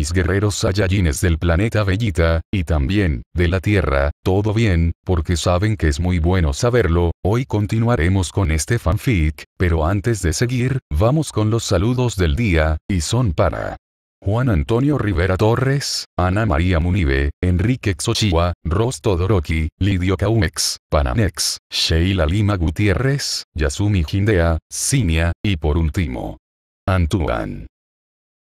mis guerreros Saiyajines del planeta Bellita, y también, de la Tierra, todo bien, porque saben que es muy bueno saberlo, hoy continuaremos con este fanfic, pero antes de seguir, vamos con los saludos del día, y son para... Juan Antonio Rivera Torres, Ana María Munibe, Enrique Xochiwa Rosto Doroki, Lidio Kaumex, Panamex, Sheila Lima Gutiérrez, Yasumi Hindea, Sinia, y por último, Antuan.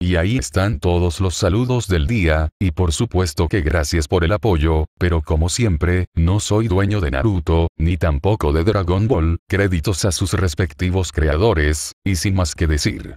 Y ahí están todos los saludos del día, y por supuesto que gracias por el apoyo, pero como siempre, no soy dueño de Naruto, ni tampoco de Dragon Ball, créditos a sus respectivos creadores, y sin más que decir.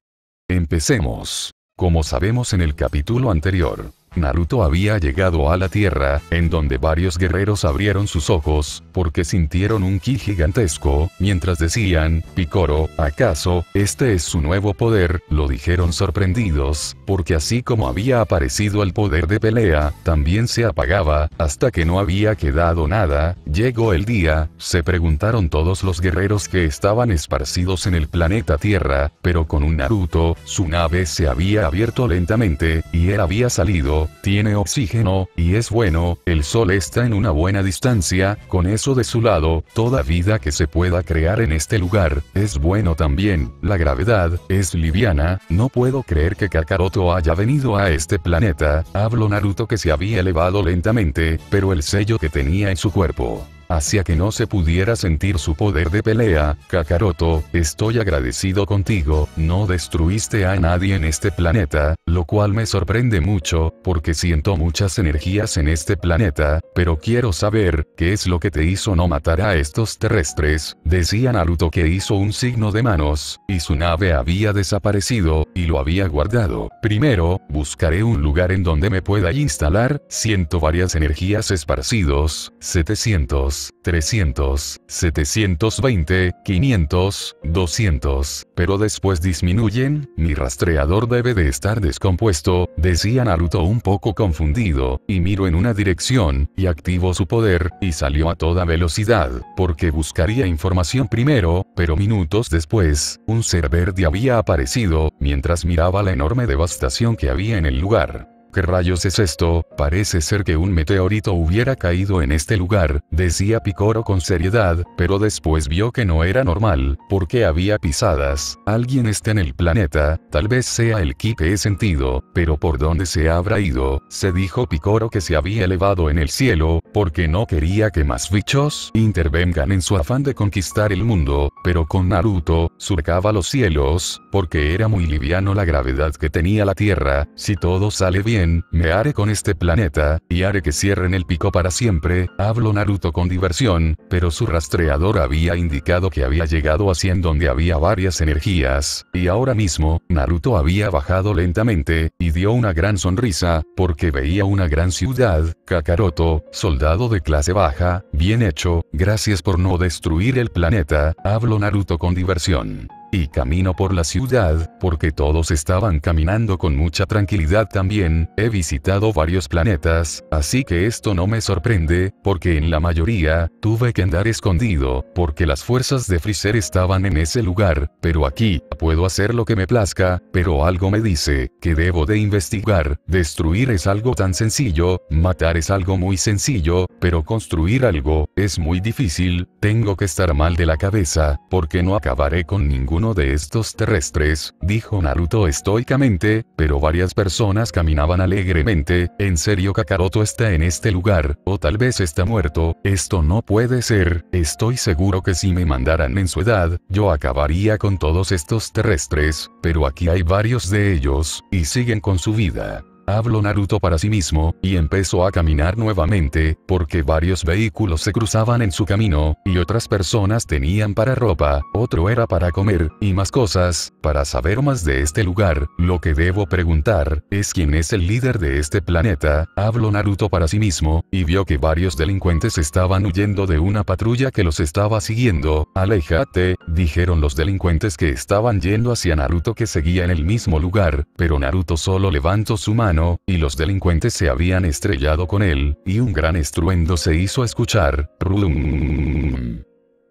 Empecemos. Como sabemos en el capítulo anterior, Naruto había llegado a la Tierra, en donde varios guerreros abrieron sus ojos, porque sintieron un ki gigantesco, mientras decían, Picoro, ¿acaso, este es su nuevo poder? Lo dijeron sorprendidos, porque así como había aparecido el poder de pelea, también se apagaba, hasta que no había quedado nada, llegó el día, se preguntaron todos los guerreros que estaban esparcidos en el planeta Tierra, pero con un Naruto, su nave se había abierto lentamente, y él había salido, tiene oxígeno, y es bueno, el Sol está en una buena distancia, con eso de su lado, toda vida que se pueda crear en este lugar, es bueno también, la gravedad, es liviana, no puedo creer que Kakaroto haya venido a este planeta, hablo Naruto que se había elevado lentamente, pero el sello que tenía en su cuerpo Hacia que no se pudiera sentir su poder de pelea, Kakaroto, estoy agradecido contigo, no destruiste a nadie en este planeta, lo cual me sorprende mucho, porque siento muchas energías en este planeta, pero quiero saber, ¿qué es lo que te hizo no matar a estos terrestres? Decía Naruto que hizo un signo de manos, y su nave había desaparecido, y lo había guardado. Primero, buscaré un lugar en donde me pueda instalar, siento varias energías esparcidos, 700 300, 720, 500, 200, pero después disminuyen, mi rastreador debe de estar descompuesto, decía Naruto un poco confundido, y miro en una dirección, y activo su poder, y salió a toda velocidad, porque buscaría información primero, pero minutos después, un ser verde había aparecido, mientras miraba la enorme devastación que había en el lugar rayos es esto? Parece ser que un meteorito hubiera caído en este lugar, decía Picoro con seriedad, pero después vio que no era normal, porque había pisadas. Alguien está en el planeta, tal vez sea el ki que he sentido, pero ¿por dónde se habrá ido? Se dijo Picoro que se había elevado en el cielo, porque no quería que más bichos intervengan en su afán de conquistar el mundo, pero con Naruto, surcaba los cielos, porque era muy liviano la gravedad que tenía la Tierra, si todo sale bien me haré con este planeta, y haré que cierren el pico para siempre, hablo Naruto con diversión, pero su rastreador había indicado que había llegado a 100 donde había varias energías, y ahora mismo, Naruto había bajado lentamente, y dio una gran sonrisa, porque veía una gran ciudad, Kakaroto, soldado de clase baja, bien hecho, gracias por no destruir el planeta, hablo Naruto con diversión y camino por la ciudad, porque todos estaban caminando con mucha tranquilidad también, he visitado varios planetas, así que esto no me sorprende, porque en la mayoría, tuve que andar escondido, porque las fuerzas de Freezer estaban en ese lugar, pero aquí, puedo hacer lo que me plazca, pero algo me dice, que debo de investigar, destruir es algo tan sencillo, matar es algo muy sencillo, pero construir algo, es muy difícil, tengo que estar mal de la cabeza, porque no acabaré con ningún uno de estos terrestres, dijo Naruto estoicamente, pero varias personas caminaban alegremente, en serio Kakaroto está en este lugar, o tal vez está muerto, esto no puede ser, estoy seguro que si me mandaran en su edad, yo acabaría con todos estos terrestres, pero aquí hay varios de ellos, y siguen con su vida. Habló Naruto para sí mismo, y empezó a caminar nuevamente, porque varios vehículos se cruzaban en su camino, y otras personas tenían para ropa, otro era para comer, y más cosas. Para saber más de este lugar, lo que debo preguntar, es quién es el líder de este planeta, habló Naruto para sí mismo, y vio que varios delincuentes estaban huyendo de una patrulla que los estaba siguiendo, aléjate, dijeron los delincuentes que estaban yendo hacia Naruto que seguía en el mismo lugar, pero Naruto solo levantó su mano, y los delincuentes se habían estrellado con él, y un gran estruendo se hizo escuchar.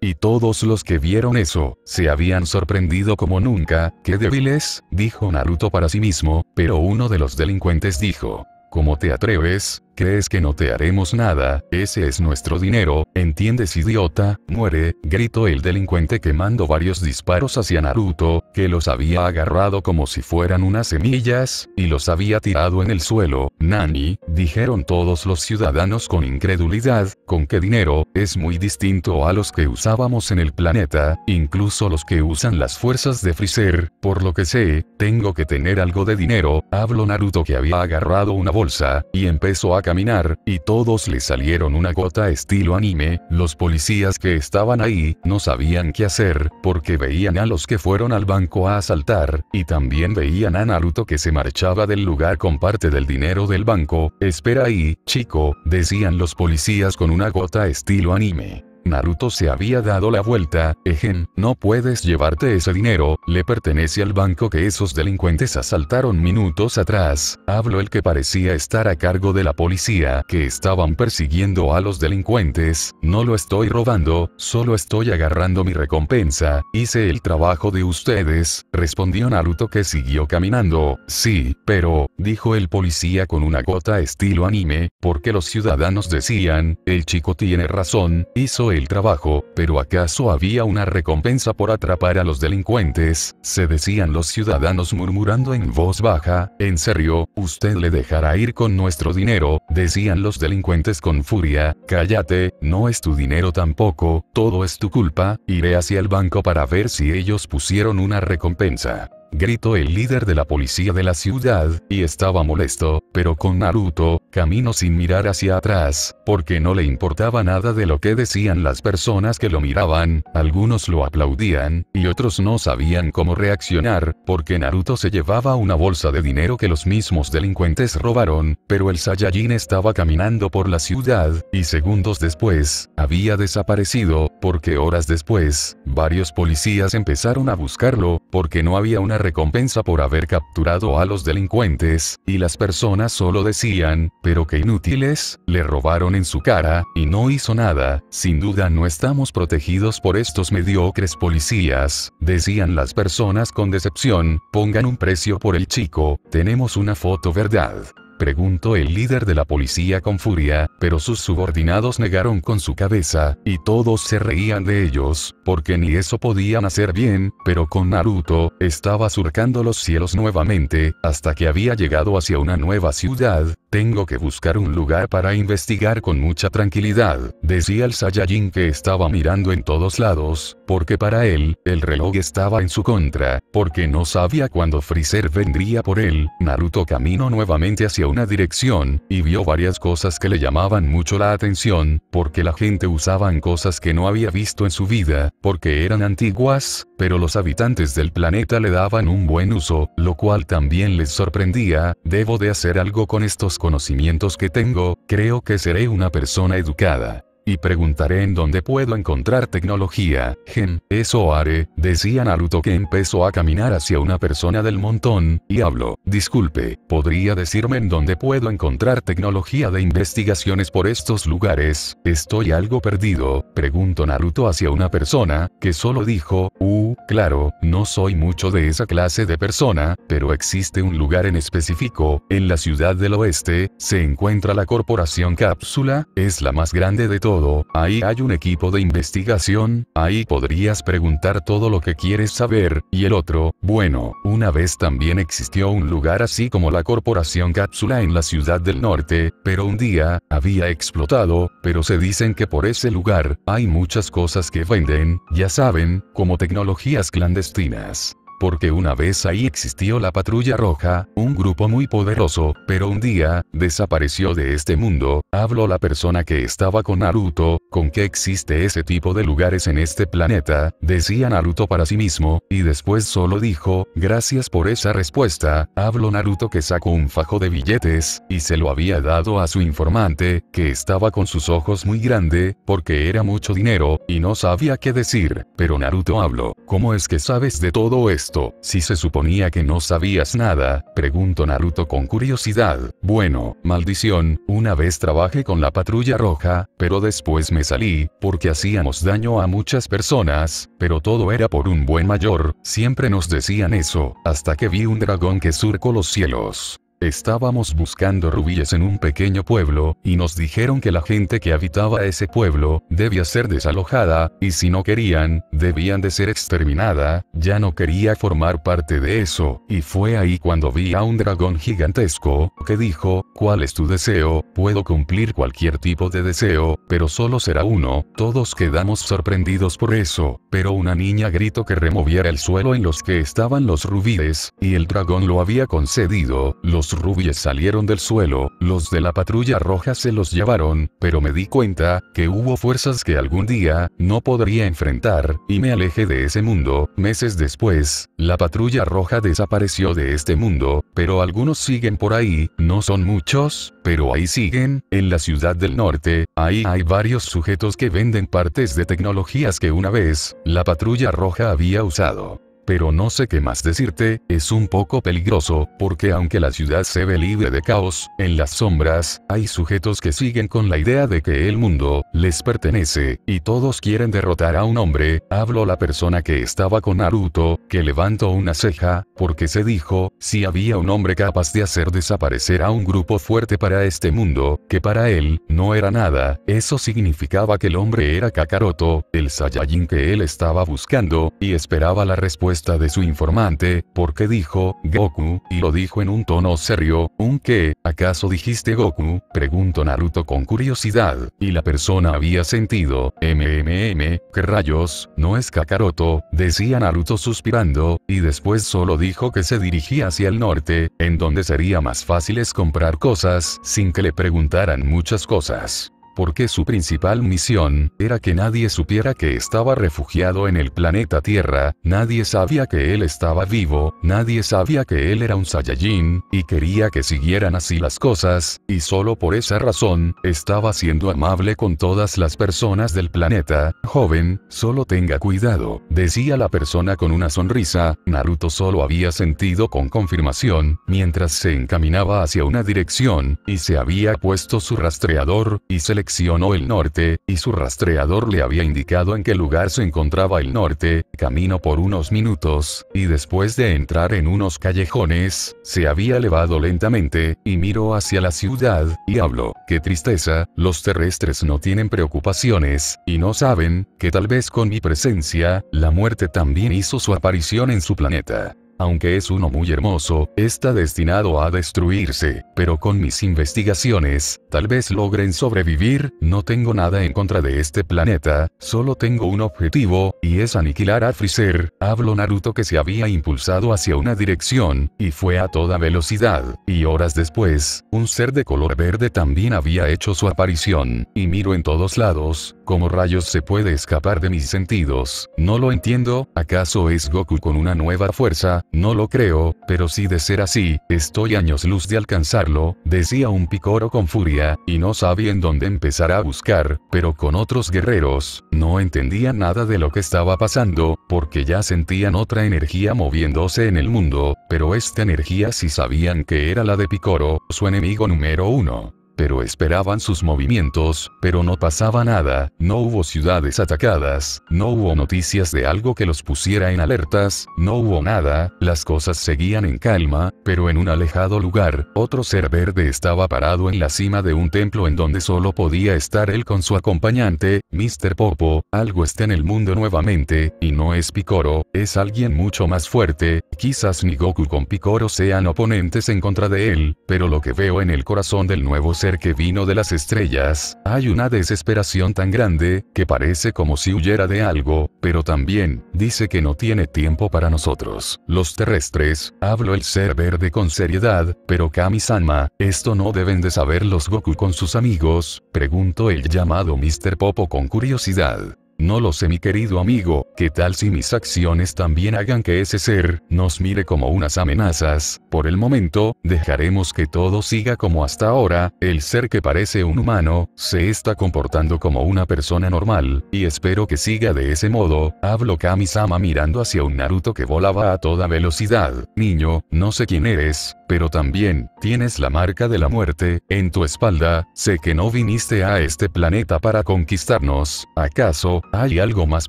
Y todos los que vieron eso, se habían sorprendido como nunca, qué débiles, dijo Naruto para sí mismo, pero uno de los delincuentes dijo, ¿cómo te atreves? ¿Crees que no te haremos nada? Ese es nuestro dinero, ¿entiendes idiota? Muere, gritó el delincuente quemando varios disparos hacia Naruto, que los había agarrado como si fueran unas semillas, y los había tirado en el suelo. Nani, dijeron todos los ciudadanos con incredulidad, ¿con qué dinero? Es muy distinto a los que usábamos en el planeta, incluso los que usan las fuerzas de Freezer, por lo que sé, tengo que tener algo de dinero, habló Naruto que había agarrado una bolsa, y empezó a caminar, y todos le salieron una gota estilo anime, los policías que estaban ahí, no sabían qué hacer, porque veían a los que fueron al banco a asaltar, y también veían a Naruto que se marchaba del lugar con parte del dinero del banco, espera ahí, chico, decían los policías con una gota estilo anime. Naruto se había dado la vuelta, Ejen, no puedes llevarte ese dinero, le pertenece al banco que esos delincuentes asaltaron minutos atrás, habló el que parecía estar a cargo de la policía que estaban persiguiendo a los delincuentes, no lo estoy robando, solo estoy agarrando mi recompensa, hice el trabajo de ustedes, respondió Naruto que siguió caminando, sí, pero, dijo el policía con una gota estilo anime, porque los ciudadanos decían, el chico tiene razón, hizo el el trabajo, pero ¿acaso había una recompensa por atrapar a los delincuentes? Se decían los ciudadanos murmurando en voz baja, en serio, usted le dejará ir con nuestro dinero, decían los delincuentes con furia, cállate, no es tu dinero tampoco, todo es tu culpa, iré hacia el banco para ver si ellos pusieron una recompensa gritó el líder de la policía de la ciudad, y estaba molesto, pero con Naruto, camino sin mirar hacia atrás, porque no le importaba nada de lo que decían las personas que lo miraban, algunos lo aplaudían, y otros no sabían cómo reaccionar, porque Naruto se llevaba una bolsa de dinero que los mismos delincuentes robaron, pero el Saiyajin estaba caminando por la ciudad, y segundos después, había desaparecido, porque horas después, varios policías empezaron a buscarlo, porque no había una recompensa por haber capturado a los delincuentes, y las personas solo decían, pero que inútiles, le robaron en su cara, y no hizo nada, sin duda no estamos protegidos por estos mediocres policías, decían las personas con decepción, pongan un precio por el chico, tenemos una foto verdad. Preguntó el líder de la policía con furia, pero sus subordinados negaron con su cabeza, y todos se reían de ellos, porque ni eso podían hacer bien, pero con Naruto, estaba surcando los cielos nuevamente, hasta que había llegado hacia una nueva ciudad, tengo que buscar un lugar para investigar con mucha tranquilidad, decía el Saiyajin que estaba mirando en todos lados, porque para él, el reloj estaba en su contra, porque no sabía cuándo Freezer vendría por él, Naruto caminó nuevamente hacia una dirección, y vio varias cosas que le llamaban mucho la atención, porque la gente usaban cosas que no había visto en su vida, porque eran antiguas, pero los habitantes del planeta le daban un buen uso, lo cual también les sorprendía, debo de hacer algo con estos conocimientos que tengo, creo que seré una persona educada y preguntaré en dónde puedo encontrar tecnología, gen, eso haré, decía Naruto que empezó a caminar hacia una persona del montón, y habló, disculpe, ¿podría decirme en dónde puedo encontrar tecnología de investigaciones por estos lugares? Estoy algo perdido, preguntó Naruto hacia una persona, que solo dijo, uh, claro, no soy mucho de esa clase de persona, pero existe un lugar en específico, en la ciudad del oeste, se encuentra la corporación Cápsula, es la más grande de todos ahí hay un equipo de investigación, ahí podrías preguntar todo lo que quieres saber, y el otro, bueno, una vez también existió un lugar así como la corporación cápsula en la ciudad del norte, pero un día, había explotado, pero se dicen que por ese lugar, hay muchas cosas que venden, ya saben, como tecnologías clandestinas porque una vez ahí existió la patrulla roja, un grupo muy poderoso, pero un día, desapareció de este mundo, habló la persona que estaba con Naruto, con que existe ese tipo de lugares en este planeta, decía Naruto para sí mismo, y después solo dijo, gracias por esa respuesta, habló Naruto que sacó un fajo de billetes, y se lo había dado a su informante, que estaba con sus ojos muy grande, porque era mucho dinero, y no sabía qué decir, pero Naruto habló, ¿cómo es que sabes de todo esto? si se suponía que no sabías nada, preguntó Naruto con curiosidad. Bueno, maldición, una vez trabajé con la patrulla roja, pero después me salí, porque hacíamos daño a muchas personas, pero todo era por un buen mayor, siempre nos decían eso, hasta que vi un dragón que surcó los cielos. Estábamos buscando rubíes en un pequeño pueblo, y nos dijeron que la gente que habitaba ese pueblo, debía ser desalojada, y si no querían, debían de ser exterminada, ya no quería formar parte de eso, y fue ahí cuando vi a un dragón gigantesco, que dijo, ¿cuál es tu deseo? Puedo cumplir cualquier tipo de deseo, pero solo será uno, todos quedamos sorprendidos por eso, pero una niña gritó que removiera el suelo en los que estaban los rubíes, y el dragón lo había concedido, los rubies salieron del suelo, los de la patrulla roja se los llevaron, pero me di cuenta, que hubo fuerzas que algún día, no podría enfrentar, y me alejé de ese mundo, meses después, la patrulla roja desapareció de este mundo, pero algunos siguen por ahí, no son muchos, pero ahí siguen, en la ciudad del norte, ahí hay varios sujetos que venden partes de tecnologías que una vez, la patrulla roja había usado pero no sé qué más decirte, es un poco peligroso, porque aunque la ciudad se ve libre de caos, en las sombras, hay sujetos que siguen con la idea de que el mundo, les pertenece, y todos quieren derrotar a un hombre, hablo la persona que estaba con Naruto, que levantó una ceja, porque se dijo, si había un hombre capaz de hacer desaparecer a un grupo fuerte para este mundo, que para él, no era nada, eso significaba que el hombre era Kakaroto, el Saiyajin que él estaba buscando, y esperaba la respuesta de su informante, porque dijo, Goku, y lo dijo en un tono serio, ¿un qué? ¿Acaso dijiste Goku? Preguntó Naruto con curiosidad, y la persona había sentido, MMM, ¿qué rayos? No es Kakaroto, decía Naruto suspirando, y después solo dijo que se dirigía hacia el norte, en donde sería más fácil es comprar cosas, sin que le preguntaran muchas cosas porque su principal misión era que nadie supiera que estaba refugiado en el planeta Tierra, nadie sabía que él estaba vivo, nadie sabía que él era un Saiyajin, y quería que siguieran así las cosas, y solo por esa razón, estaba siendo amable con todas las personas del planeta, joven, solo tenga cuidado, decía la persona con una sonrisa, Naruto solo había sentido con confirmación, mientras se encaminaba hacia una dirección, y se había puesto su rastreador, y se le direccionó el norte, y su rastreador le había indicado en qué lugar se encontraba el norte, camino por unos minutos, y después de entrar en unos callejones, se había elevado lentamente, y miró hacia la ciudad, y habló, qué tristeza, los terrestres no tienen preocupaciones, y no saben, que tal vez con mi presencia, la muerte también hizo su aparición en su planeta. Aunque es uno muy hermoso, está destinado a destruirse, pero con mis investigaciones, tal vez logren sobrevivir, no tengo nada en contra de este planeta, solo tengo un objetivo, y es aniquilar a Freezer, hablo Naruto que se había impulsado hacia una dirección, y fue a toda velocidad, y horas después, un ser de color verde también había hecho su aparición, y miro en todos lados, como rayos se puede escapar de mis sentidos? No lo entiendo, ¿acaso es Goku con una nueva fuerza? No lo creo, pero si de ser así, estoy años luz de alcanzarlo, decía un picoro con furia, y no sabía en dónde empezar a buscar, pero con otros guerreros, no entendía nada de lo que estaba pasando, porque ya sentían otra energía moviéndose en el mundo, pero esta energía sí sabían que era la de Picoro, su enemigo número uno pero esperaban sus movimientos, pero no pasaba nada, no hubo ciudades atacadas, no hubo noticias de algo que los pusiera en alertas, no hubo nada, las cosas seguían en calma, pero en un alejado lugar, otro ser verde estaba parado en la cima de un templo en donde solo podía estar él con su acompañante, Mr. Popo, algo está en el mundo nuevamente, y no es Picoro, es alguien mucho más fuerte, quizás ni Goku con Picoro sean oponentes en contra de él, pero lo que veo en el corazón del nuevo ser que vino de las estrellas, hay una desesperación tan grande, que parece como si huyera de algo, pero también, dice que no tiene tiempo para nosotros, los terrestres, hablo el ser verde con seriedad, pero Kami-sama, esto no deben de saber los Goku con sus amigos, preguntó el llamado Mr. Popo con curiosidad. No lo sé mi querido amigo, ¿qué tal si mis acciones también hagan que ese ser nos mire como unas amenazas? Por el momento, dejaremos que todo siga como hasta ahora, el ser que parece un humano, se está comportando como una persona normal, y espero que siga de ese modo, hablo kami mirando hacia un Naruto que volaba a toda velocidad. Niño, no sé quién eres, pero también tienes la marca de la muerte en tu espalda, sé que no viniste a este planeta para conquistarnos, ¿acaso hay algo más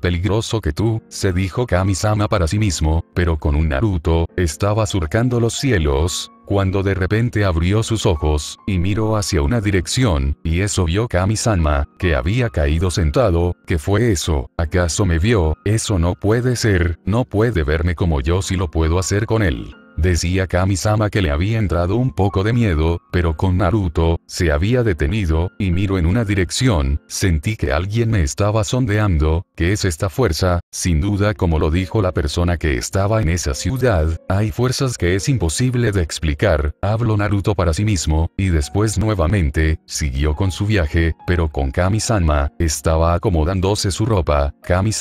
peligroso que tú? Se dijo Kamisama para sí mismo, pero con un Naruto, estaba surcando los cielos, cuando de repente abrió sus ojos, y miró hacia una dirección, y eso vio Kamisama, que había caído sentado, ¿qué fue eso? ¿Acaso me vio? Eso no puede ser, no puede verme como yo si lo puedo hacer con él. Decía Kami-sama que le había entrado un poco de miedo, pero con Naruto, se había detenido, y miro en una dirección, sentí que alguien me estaba sondeando, ¿qué es esta fuerza? Sin duda como lo dijo la persona que estaba en esa ciudad, hay fuerzas que es imposible de explicar, habló Naruto para sí mismo, y después nuevamente, siguió con su viaje, pero con Kami-sama, estaba acomodándose su ropa, kami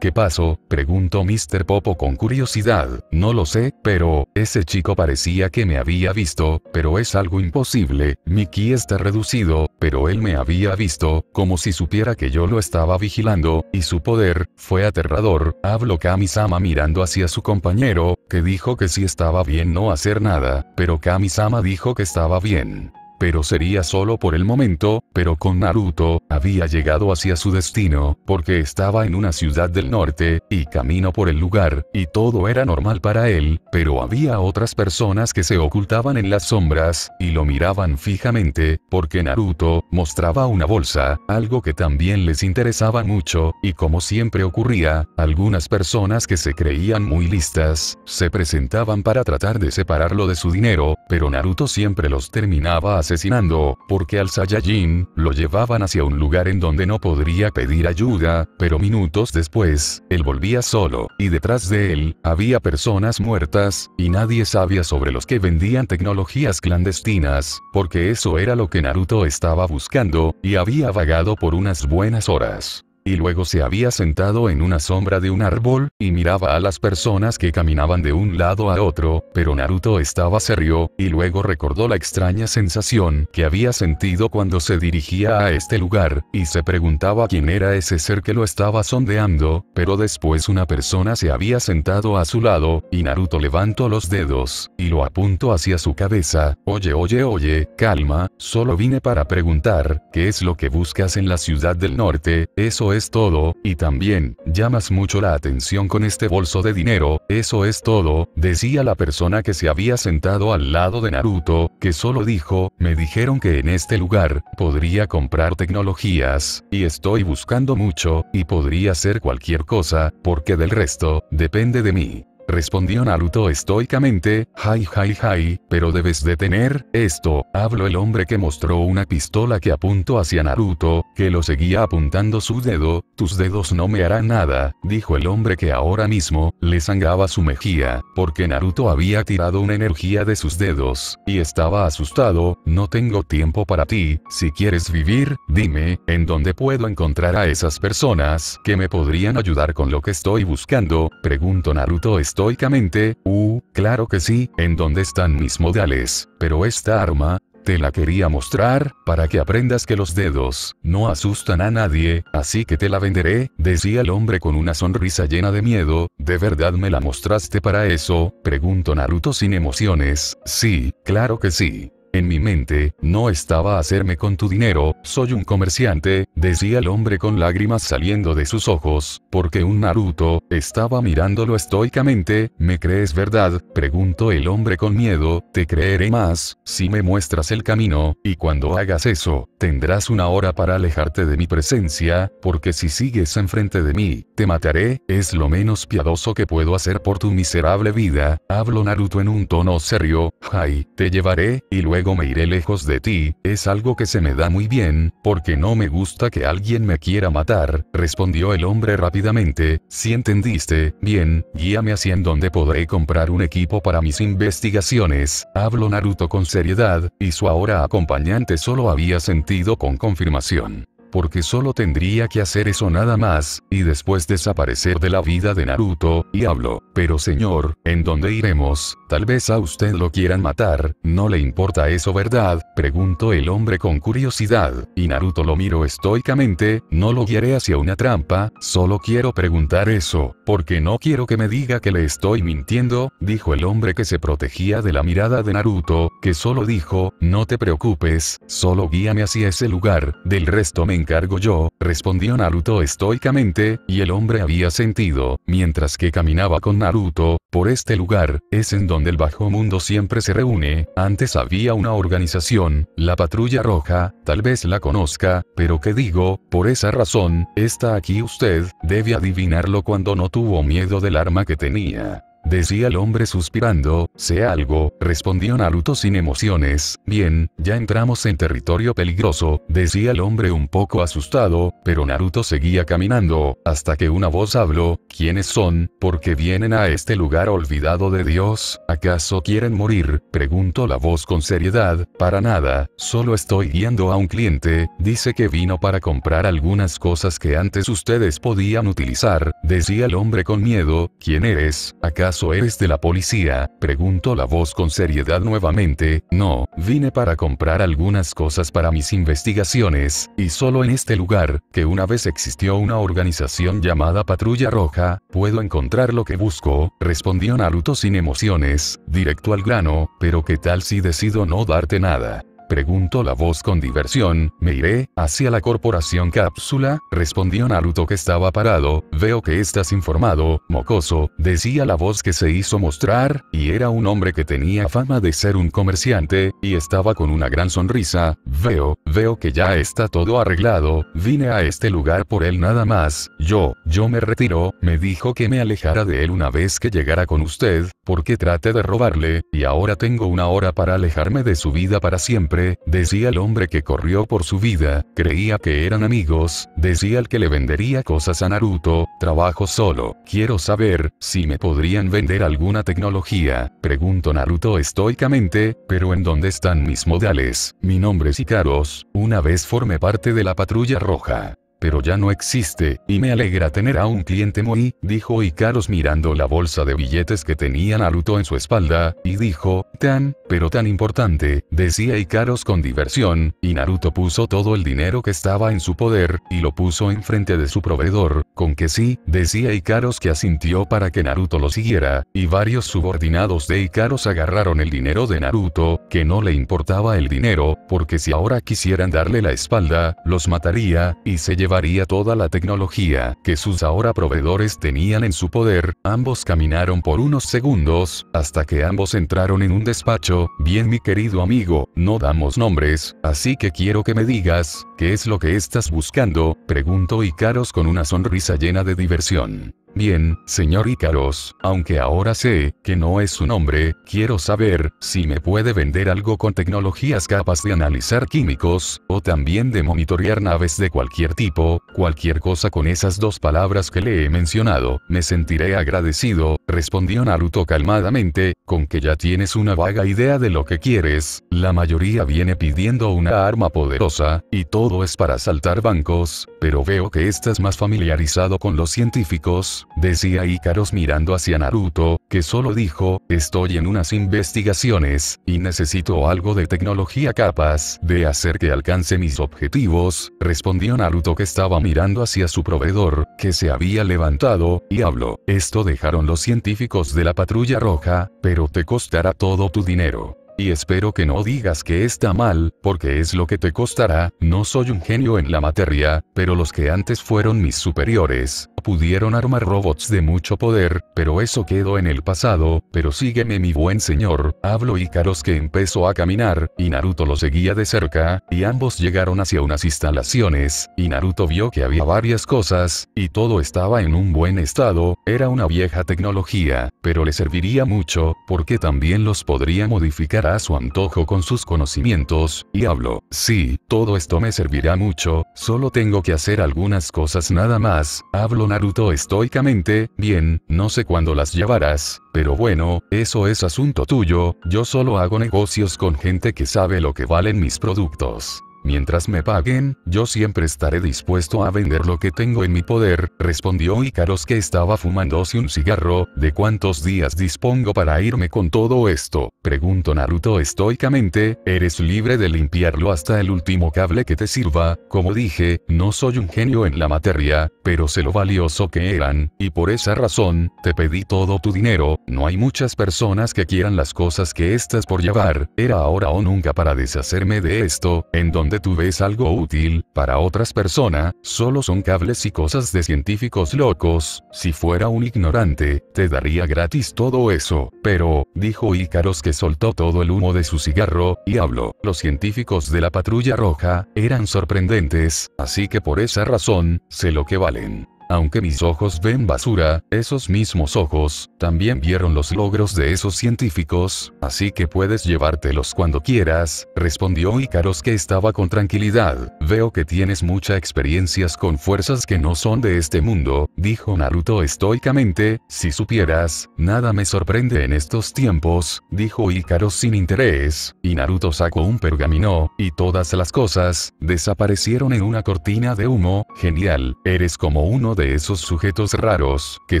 ¿qué pasó? Preguntó Mr. Popo con curiosidad, no lo sé, pero ese chico parecía que me había visto, pero es algo imposible, mi ki está reducido, pero él me había visto, como si supiera que yo lo estaba vigilando, y su poder, fue aterrador, habló Kamisama mirando hacia su compañero, que dijo que si estaba bien no hacer nada, pero Kamisama dijo que estaba bien pero sería solo por el momento, pero con Naruto, había llegado hacia su destino, porque estaba en una ciudad del norte, y camino por el lugar, y todo era normal para él, pero había otras personas que se ocultaban en las sombras, y lo miraban fijamente, porque Naruto, mostraba una bolsa, algo que también les interesaba mucho, y como siempre ocurría, algunas personas que se creían muy listas, se presentaban para tratar de separarlo de su dinero, pero Naruto siempre los terminaba haciendo asesinando, porque al Saiyajin, lo llevaban hacia un lugar en donde no podría pedir ayuda, pero minutos después, él volvía solo, y detrás de él, había personas muertas, y nadie sabía sobre los que vendían tecnologías clandestinas, porque eso era lo que Naruto estaba buscando, y había vagado por unas buenas horas. Y luego se había sentado en una sombra de un árbol, y miraba a las personas que caminaban de un lado a otro, pero Naruto estaba serio, y luego recordó la extraña sensación que había sentido cuando se dirigía a este lugar, y se preguntaba quién era ese ser que lo estaba sondeando, pero después una persona se había sentado a su lado, y Naruto levantó los dedos, y lo apuntó hacia su cabeza, oye oye oye, calma, solo vine para preguntar, ¿qué es lo que buscas en la ciudad del norte? Eso es todo, y también, llamas mucho la atención con este bolso de dinero, eso es todo, decía la persona que se había sentado al lado de Naruto, que solo dijo, me dijeron que en este lugar, podría comprar tecnologías, y estoy buscando mucho, y podría hacer cualquier cosa, porque del resto, depende de mí. Respondió Naruto estoicamente, ¡hi, hi, Jai, pero debes detener, esto, habló el hombre que mostró una pistola que apuntó hacia Naruto, que lo seguía apuntando su dedo, tus dedos no me harán nada, dijo el hombre que ahora mismo, le sangraba su mejía, porque Naruto había tirado una energía de sus dedos, y estaba asustado, no tengo tiempo para ti, si quieres vivir, dime, ¿en dónde puedo encontrar a esas personas que me podrían ayudar con lo que estoy buscando? Preguntó Naruto esto estoicamente, uh, claro que sí, ¿en dónde están mis modales? Pero esta arma, te la quería mostrar, para que aprendas que los dedos no asustan a nadie, así que te la venderé, decía el hombre con una sonrisa llena de miedo, ¿de verdad me la mostraste para eso? Preguntó Naruto sin emociones, sí, claro que sí. En mi mente, no estaba hacerme con tu dinero, soy un comerciante, decía el hombre con lágrimas saliendo de sus ojos, porque un Naruto, estaba mirándolo estoicamente, ¿me crees verdad? preguntó el hombre con miedo, te creeré más, si me muestras el camino, y cuando hagas eso, tendrás una hora para alejarte de mi presencia, porque si sigues enfrente de mí, te mataré, es lo menos piadoso que puedo hacer por tu miserable vida, hablo Naruto en un tono serio, Jai, te llevaré, y luego luego me iré lejos de ti, es algo que se me da muy bien, porque no me gusta que alguien me quiera matar, respondió el hombre rápidamente, si entendiste, bien, guíame hacia en donde podré comprar un equipo para mis investigaciones, habló Naruto con seriedad, y su ahora acompañante solo había sentido con confirmación porque solo tendría que hacer eso nada más, y después desaparecer de la vida de Naruto, y hablo, pero señor, ¿en dónde iremos? Tal vez a usted lo quieran matar, no le importa eso verdad, preguntó el hombre con curiosidad, y Naruto lo miró estoicamente, no lo guiaré hacia una trampa, solo quiero preguntar eso, porque no quiero que me diga que le estoy mintiendo, dijo el hombre que se protegía de la mirada de Naruto, que solo dijo, no te preocupes, solo guíame hacia ese lugar, del resto me encargo yo, respondió Naruto estoicamente, y el hombre había sentido, mientras que caminaba con Naruto, por este lugar, es en donde el bajo mundo siempre se reúne, antes había una organización, la Patrulla Roja, tal vez la conozca, pero que digo, por esa razón, está aquí usted, debe adivinarlo cuando no tuvo miedo del arma que tenía. Decía el hombre suspirando, sea algo, respondió Naruto sin emociones, bien, ya entramos en territorio peligroso, decía el hombre un poco asustado, pero Naruto seguía caminando, hasta que una voz habló, ¿quiénes son? ¿Por qué vienen a este lugar olvidado de Dios? ¿Acaso quieren morir? Preguntó la voz con seriedad, para nada, solo estoy guiando a un cliente, dice que vino para comprar algunas cosas que antes ustedes podían utilizar, decía el hombre con miedo, ¿quién eres? ¿Acaso ¿O eres de la policía? Preguntó la voz con seriedad nuevamente, no, vine para comprar algunas cosas para mis investigaciones, y solo en este lugar, que una vez existió una organización llamada Patrulla Roja, puedo encontrar lo que busco, respondió Naruto sin emociones, directo al grano, pero qué tal si decido no darte nada preguntó la voz con diversión, me iré, hacia la corporación cápsula, respondió Naruto que estaba parado, veo que estás informado, mocoso, decía la voz que se hizo mostrar, y era un hombre que tenía fama de ser un comerciante, y estaba con una gran sonrisa, veo, veo que ya está todo arreglado, vine a este lugar por él nada más, yo, yo me retiro, me dijo que me alejara de él una vez que llegara con usted, porque trate de robarle, y ahora tengo una hora para alejarme de su vida para siempre, decía el hombre que corrió por su vida, creía que eran amigos, decía el que le vendería cosas a Naruto, trabajo solo, quiero saber, si me podrían vender alguna tecnología, pregunto Naruto estoicamente, pero ¿en dónde están mis modales? Mi nombre es caros una vez formé parte de la patrulla roja pero ya no existe, y me alegra tener a un cliente muy, dijo Ikaros mirando la bolsa de billetes que tenía Naruto en su espalda, y dijo, tan, pero tan importante, decía Ikaros con diversión, y Naruto puso todo el dinero que estaba en su poder, y lo puso enfrente de su proveedor, con que sí, decía Ikaros, que asintió para que Naruto lo siguiera, y varios subordinados de Icaros agarraron el dinero de Naruto, que no le importaba el dinero, porque si ahora quisieran darle la espalda, los mataría, y se llevaría varía toda la tecnología que sus ahora proveedores tenían en su poder, ambos caminaron por unos segundos, hasta que ambos entraron en un despacho, bien mi querido amigo, no damos nombres, así que quiero que me digas, ¿qué es lo que estás buscando? preguntó Icaros con una sonrisa llena de diversión. Bien, señor Ícaros, aunque ahora sé que no es su nombre, quiero saber si me puede vender algo con tecnologías capaz de analizar químicos, o también de monitorear naves de cualquier tipo, cualquier cosa con esas dos palabras que le he mencionado, me sentiré agradecido, respondió Naruto calmadamente, con que ya tienes una vaga idea de lo que quieres, la mayoría viene pidiendo una arma poderosa, y todo es para saltar bancos, pero veo que estás más familiarizado con los científicos, decía Ícaros mirando hacia Naruto, que solo dijo, estoy en unas investigaciones, y necesito algo de tecnología capaz de hacer que alcance mis objetivos, respondió Naruto que estaba mirando hacia su proveedor, que se había levantado, y habló, esto dejaron los científicos de la patrulla roja, pero te costará todo tu dinero. Y espero que no digas que está mal, porque es lo que te costará, no soy un genio en la materia, pero los que antes fueron mis superiores, Pudieron armar robots de mucho poder, pero eso quedó en el pasado, pero sígueme mi buen señor, y Icaros que empezó a caminar, y Naruto lo seguía de cerca, y ambos llegaron hacia unas instalaciones, y Naruto vio que había varias cosas, y todo estaba en un buen estado, era una vieja tecnología, pero le serviría mucho, porque también los podría modificar a su antojo con sus conocimientos, y hablo, sí, todo esto me servirá mucho, solo tengo que hacer algunas cosas nada más, hablo Naruto estoicamente, bien, no sé cuándo las llevarás, pero bueno, eso es asunto tuyo, yo solo hago negocios con gente que sabe lo que valen mis productos. Mientras me paguen, yo siempre estaré dispuesto a vender lo que tengo en mi poder, respondió Icaros que estaba fumándose un cigarro, ¿de cuántos días dispongo para irme con todo esto? Preguntó Naruto estoicamente, eres libre de limpiarlo hasta el último cable que te sirva, como dije, no soy un genio en la materia, pero sé lo valioso que eran, y por esa razón, te pedí todo tu dinero, no hay muchas personas que quieran las cosas que estás por llevar, era ahora o nunca para deshacerme de esto, en donde donde tú ves algo útil, para otras personas, solo son cables y cosas de científicos locos, si fuera un ignorante, te daría gratis todo eso, pero, dijo Ícaros que soltó todo el humo de su cigarro, y habló, los científicos de la patrulla roja, eran sorprendentes, así que por esa razón, sé lo que valen. Aunque mis ojos ven basura, esos mismos ojos, también vieron los logros de esos científicos, así que puedes llevártelos cuando quieras, respondió Icaros que estaba con tranquilidad. Veo que tienes mucha experiencias con fuerzas que no son de este mundo, dijo Naruto estoicamente, si supieras, nada me sorprende en estos tiempos, dijo Icaros sin interés, y Naruto sacó un pergamino, y todas las cosas, desaparecieron en una cortina de humo, genial, eres como uno de esos sujetos raros, que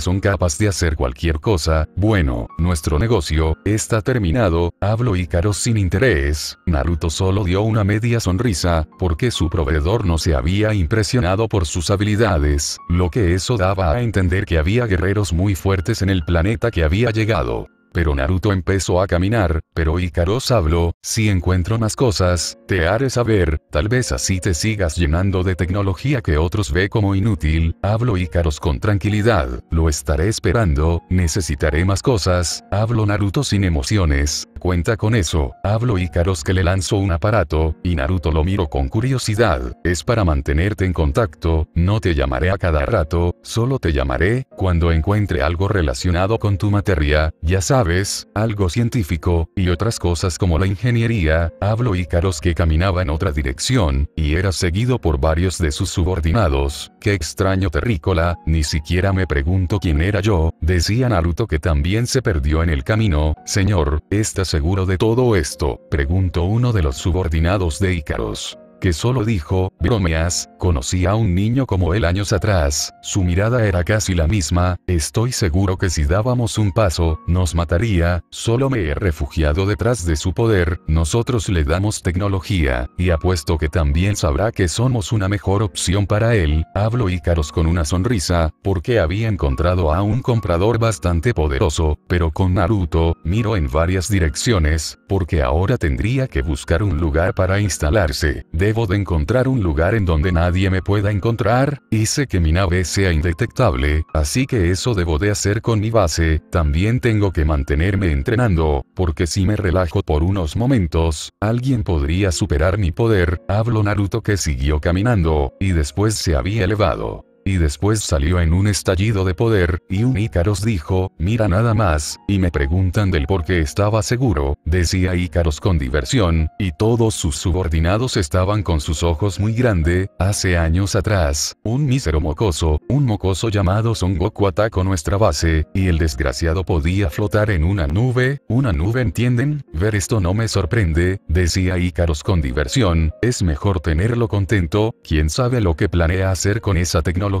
son capaces de hacer cualquier cosa, bueno, nuestro negocio, está terminado, hablo Ícaro sin interés, Naruto solo dio una media sonrisa, porque su proveedor no se había impresionado por sus habilidades, lo que eso daba a entender que había guerreros muy fuertes en el planeta que había llegado. Pero Naruto empezó a caminar, pero Icaros habló, si encuentro más cosas, te haré saber, tal vez así te sigas llenando de tecnología que otros ve como inútil, hablo Icaros con tranquilidad, lo estaré esperando, necesitaré más cosas, hablo Naruto sin emociones, cuenta con eso, hablo Icaros que le lanzó un aparato, y Naruto lo miro con curiosidad, es para mantenerte en contacto, no te llamaré a cada rato, solo te llamaré, cuando encuentre algo relacionado con tu materia, ya sabes, Vez, algo científico, y otras cosas como la ingeniería, hablo ícaros que caminaba en otra dirección, y era seguido por varios de sus subordinados. Qué extraño terrícola, ni siquiera me pregunto quién era yo, decía Naruto que también se perdió en el camino. Señor, ¿está seguro de todo esto? Preguntó uno de los subordinados de Ícaros que solo dijo, bromeas, conocí a un niño como él años atrás, su mirada era casi la misma, estoy seguro que si dábamos un paso, nos mataría, solo me he refugiado detrás de su poder, nosotros le damos tecnología, y apuesto que también sabrá que somos una mejor opción para él, hablo Ícaros con una sonrisa, porque había encontrado a un comprador bastante poderoso, pero con Naruto, miro en varias direcciones, porque ahora tendría que buscar un lugar para instalarse, Debo de encontrar un lugar en donde nadie me pueda encontrar, y sé que mi nave sea indetectable, así que eso debo de hacer con mi base, también tengo que mantenerme entrenando, porque si me relajo por unos momentos, alguien podría superar mi poder, hablo Naruto que siguió caminando, y después se había elevado y después salió en un estallido de poder, y un Ícaros dijo, mira nada más, y me preguntan del por qué estaba seguro, decía Ícaros con diversión, y todos sus subordinados estaban con sus ojos muy grande, hace años atrás, un mísero mocoso, un mocoso llamado Son Goku atacó nuestra base, y el desgraciado podía flotar en una nube, una nube entienden, ver esto no me sorprende, decía Ícaros con diversión, es mejor tenerlo contento, quién sabe lo que planea hacer con esa tecnología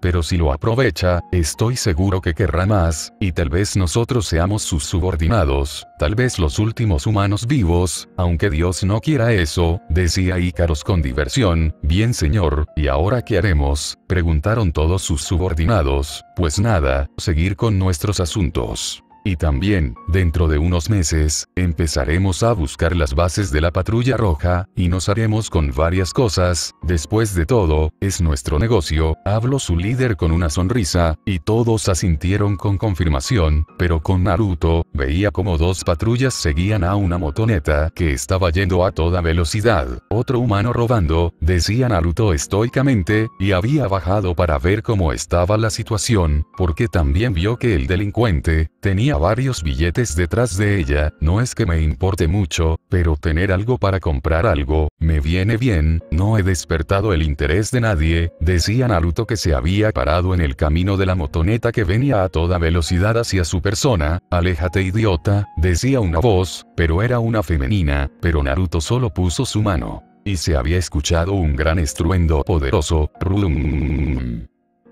pero si lo aprovecha, estoy seguro que querrá más, y tal vez nosotros seamos sus subordinados, tal vez los últimos humanos vivos, aunque Dios no quiera eso, decía Ícaros con diversión, bien señor, ¿y ahora qué haremos? preguntaron todos sus subordinados, pues nada, seguir con nuestros asuntos. Y también, dentro de unos meses, empezaremos a buscar las bases de la patrulla roja, y nos haremos con varias cosas, después de todo, es nuestro negocio, habló su líder con una sonrisa, y todos asintieron con confirmación, pero con Naruto, veía como dos patrullas seguían a una motoneta que estaba yendo a toda velocidad, otro humano robando, decía Naruto estoicamente, y había bajado para ver cómo estaba la situación, porque también vio que el delincuente, tenía varios billetes detrás de ella, no es que me importe mucho, pero tener algo para comprar algo, me viene bien, no he despertado el interés de nadie, decía Naruto que se había parado en el camino de la motoneta que venía a toda velocidad hacia su persona, aléjate idiota, decía una voz, pero era una femenina, pero Naruto solo puso su mano. Y se había escuchado un gran estruendo poderoso, rum.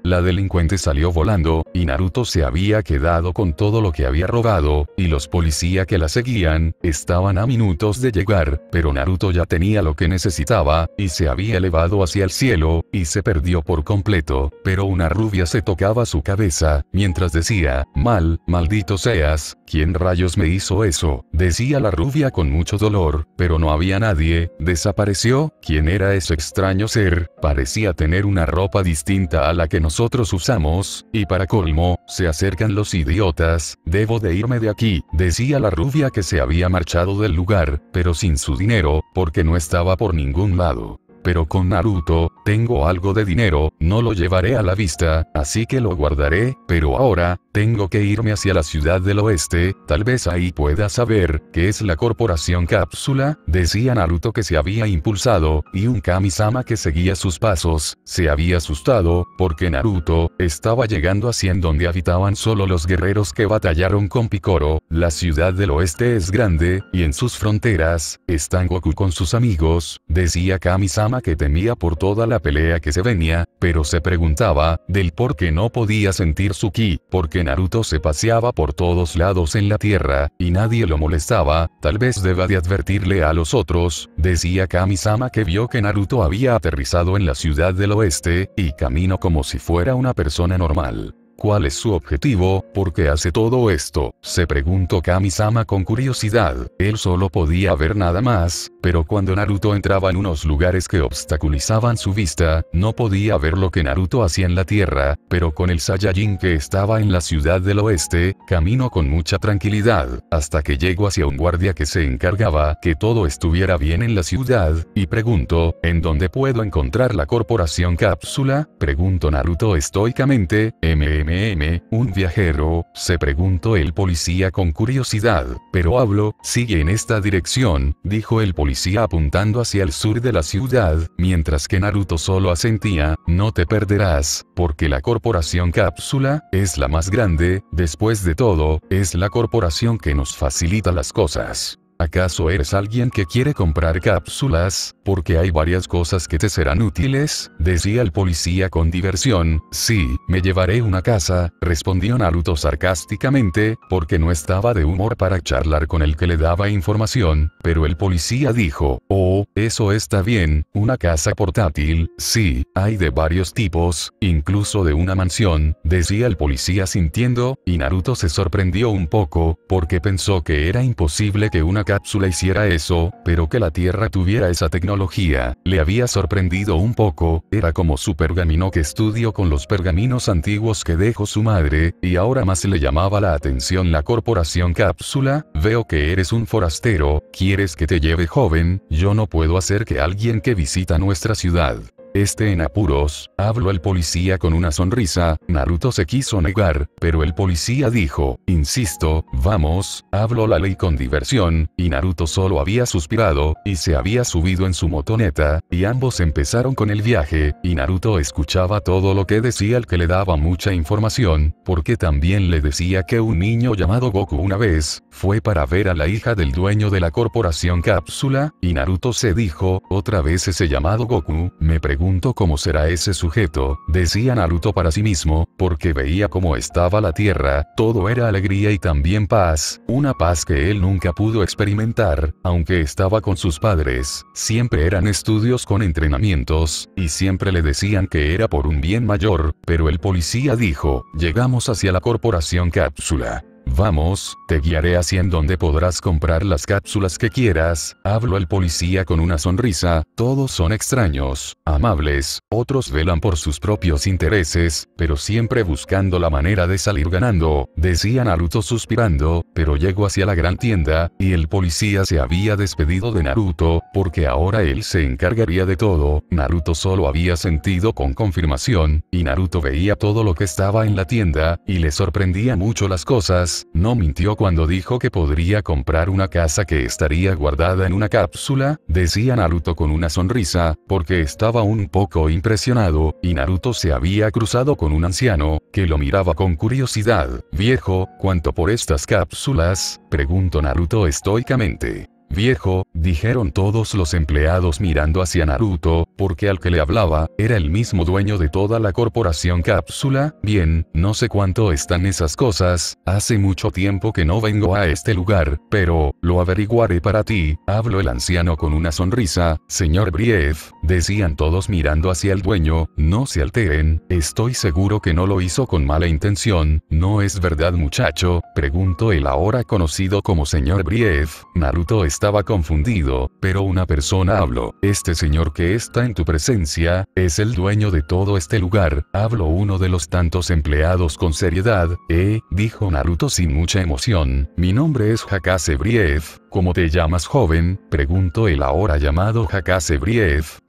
La delincuente salió volando, y Naruto se había quedado con todo lo que había robado, y los policías que la seguían, estaban a minutos de llegar, pero Naruto ya tenía lo que necesitaba, y se había elevado hacia el cielo, y se perdió por completo, pero una rubia se tocaba su cabeza, mientras decía, mal, maldito seas, ¿quién rayos me hizo eso? Decía la rubia con mucho dolor, pero no había nadie, desapareció, ¿quién era ese extraño ser? Parecía tener una ropa distinta a la que no nosotros usamos, y para colmo, se acercan los idiotas, debo de irme de aquí, decía la rubia que se había marchado del lugar, pero sin su dinero, porque no estaba por ningún lado. Pero con Naruto, tengo algo de dinero, no lo llevaré a la vista, así que lo guardaré, pero ahora, tengo que irme hacia la ciudad del oeste, tal vez ahí pueda saber, qué es la corporación cápsula, decía Naruto que se había impulsado, y un Kami-sama que seguía sus pasos, se había asustado, porque Naruto, estaba llegando hacia en donde habitaban solo los guerreros que batallaron con Picoro, la ciudad del oeste es grande, y en sus fronteras, están Goku con sus amigos, decía Kami-sama que temía por toda la pelea que se venía, pero se preguntaba, del por qué no podía sentir su ki, porque Naruto se paseaba por todos lados en la tierra, y nadie lo molestaba, tal vez deba de advertirle a los otros, decía Kamisama que vio que Naruto había aterrizado en la ciudad del oeste, y camino como si fuera una persona normal. ¿Cuál es su objetivo? ¿Por qué hace todo esto? Se preguntó Kamisama con curiosidad. Él solo podía ver nada más, pero cuando Naruto entraba en unos lugares que obstaculizaban su vista, no podía ver lo que Naruto hacía en la tierra, pero con el Saiyajin que estaba en la ciudad del oeste, camino con mucha tranquilidad, hasta que llego hacia un guardia que se encargaba que todo estuviera bien en la ciudad, y pregunto, ¿en dónde puedo encontrar la corporación cápsula? Pregunto Naruto estoicamente, MMM, un viajero, se preguntó el policía con curiosidad, pero hablo, sigue en esta dirección, dijo el policía apuntando hacia el sur de la ciudad, mientras que Naruto solo asentía, no te perderás, porque la corporación cápsula, es la más grande, después de todo, es la corporación que nos facilita las cosas. ¿Acaso eres alguien que quiere comprar cápsulas? Porque hay varias cosas que te serán útiles, decía el policía con diversión. Sí, me llevaré una casa, respondió Naruto sarcásticamente, porque no estaba de humor para charlar con el que le daba información, pero el policía dijo, oh, eso está bien, una casa portátil, sí, hay de varios tipos, incluso de una mansión, decía el policía sintiendo, y Naruto se sorprendió un poco, porque pensó que era imposible que una cápsula hiciera eso, pero que la Tierra tuviera esa tecnología, le había sorprendido un poco, era como su pergamino que estudió con los pergaminos antiguos que dejó su madre, y ahora más le llamaba la atención la corporación cápsula, veo que eres un forastero, ¿quieres que te lleve joven? Yo no puedo hacer que alguien que visita nuestra ciudad este en apuros, habló el policía con una sonrisa, Naruto se quiso negar, pero el policía dijo, insisto, vamos, habló la ley con diversión, y Naruto solo había suspirado, y se había subido en su motoneta, y ambos empezaron con el viaje, y Naruto escuchaba todo lo que decía el que le daba mucha información, porque también le decía que un niño llamado Goku una vez, fue para ver a la hija del dueño de la corporación cápsula, y Naruto se dijo, otra vez ese llamado Goku, me preguntó cómo será ese sujeto, decía Naruto para sí mismo, porque veía cómo estaba la tierra, todo era alegría y también paz, una paz que él nunca pudo experimentar, aunque estaba con sus padres, siempre eran estudios con entrenamientos, y siempre le decían que era por un bien mayor, pero el policía dijo, llegamos hacia la corporación cápsula. Vamos, te guiaré hacia en donde podrás comprar las cápsulas que quieras, habló el policía con una sonrisa, todos son extraños, amables, otros velan por sus propios intereses, pero siempre buscando la manera de salir ganando, decía Naruto suspirando, pero llegó hacia la gran tienda, y el policía se había despedido de Naruto, porque ahora él se encargaría de todo, Naruto solo había sentido con confirmación, y Naruto veía todo lo que estaba en la tienda, y le sorprendía mucho las cosas, no mintió cuando dijo que podría comprar una casa que estaría guardada en una cápsula, decía Naruto con una sonrisa, porque estaba un poco impresionado, y Naruto se había cruzado con un anciano, que lo miraba con curiosidad. Viejo, ¿cuánto por estas cápsulas? preguntó Naruto estoicamente. Viejo, dijeron todos los empleados mirando hacia Naruto, porque al que le hablaba, era el mismo dueño de toda la corporación cápsula, bien, no sé cuánto están esas cosas, hace mucho tiempo que no vengo a este lugar, pero, lo averiguaré para ti, habló el anciano con una sonrisa, señor Brief, decían todos mirando hacia el dueño, no se alteren, estoy seguro que no lo hizo con mala intención, ¿no es verdad muchacho? preguntó el ahora conocido como señor Brief, Naruto es estaba confundido, pero una persona habló, este señor que está en tu presencia, es el dueño de todo este lugar, habló uno de los tantos empleados con seriedad, eh, dijo Naruto sin mucha emoción, mi nombre es Hakase Brief, ¿Cómo te llamas joven? preguntó el ahora llamado Hakase